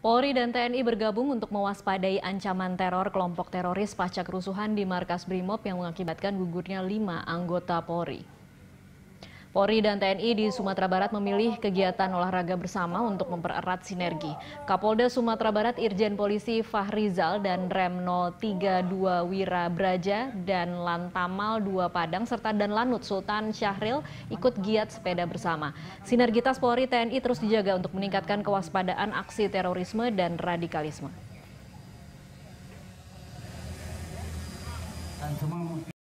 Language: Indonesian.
Polri dan TNI bergabung untuk mewaspadai ancaman teror kelompok teroris pasca kerusuhan di markas BRIMOB yang mengakibatkan gugurnya lima anggota Polri. Polri dan TNI di Sumatera Barat memilih kegiatan olahraga bersama untuk mempererat sinergi. Kapolda Sumatera Barat Irjen Polisi Fahrizal dan Rem 032 Wira Braja dan Lantamal 2 Padang serta dan Sultan Syahril ikut giat sepeda bersama. Sinergitas Polri TNI terus dijaga untuk meningkatkan kewaspadaan aksi terorisme dan radikalisme.